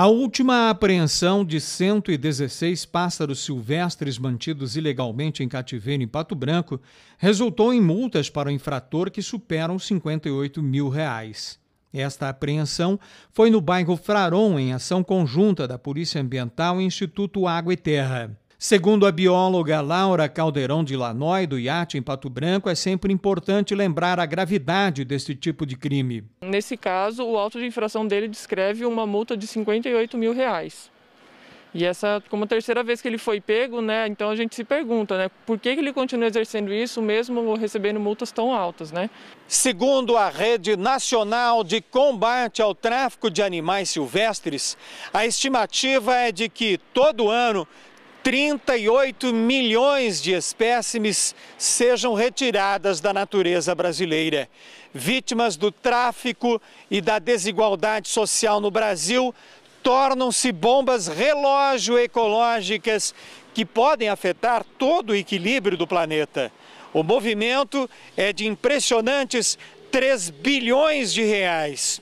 A última apreensão de 116 pássaros silvestres mantidos ilegalmente em cativeiro em Pato Branco resultou em multas para o infrator que superam R$ 58 mil. Reais. Esta apreensão foi no bairro Fraron, em ação conjunta da Polícia Ambiental e Instituto Água e Terra. Segundo a bióloga Laura Caldeirão de Lanoi do IAT em Pato Branco, é sempre importante lembrar a gravidade desse tipo de crime. Nesse caso, o auto de infração dele descreve uma multa de 58 mil reais. E essa, como a terceira vez que ele foi pego, né, então a gente se pergunta, né, por que, que ele continua exercendo isso mesmo recebendo multas tão altas, né? Segundo a Rede Nacional de Combate ao Tráfico de Animais Silvestres, a estimativa é de que todo ano 38 milhões de espécimes sejam retiradas da natureza brasileira. Vítimas do tráfico e da desigualdade social no Brasil tornam-se bombas relógio ecológicas que podem afetar todo o equilíbrio do planeta. O movimento é de impressionantes 3 bilhões de reais.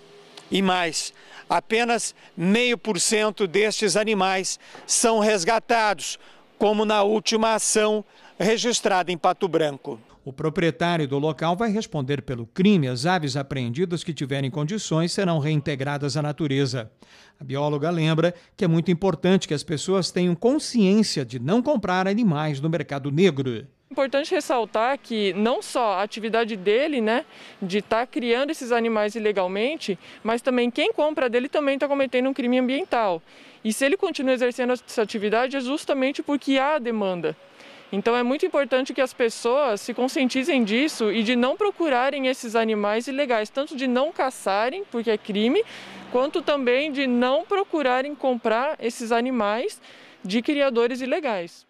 E mais, apenas 0,5% destes animais são resgatados, como na última ação registrada em Pato Branco. O proprietário do local vai responder pelo crime. As aves apreendidas que tiverem condições serão reintegradas à natureza. A bióloga lembra que é muito importante que as pessoas tenham consciência de não comprar animais no mercado negro. Importante ressaltar que não só a atividade dele, né, de estar tá criando esses animais ilegalmente, mas também quem compra dele também está cometendo um crime ambiental. E se ele continua exercendo essa atividade é justamente porque há demanda. Então é muito importante que as pessoas se conscientizem disso e de não procurarem esses animais ilegais, tanto de não caçarem, porque é crime, quanto também de não procurarem comprar esses animais de criadores ilegais.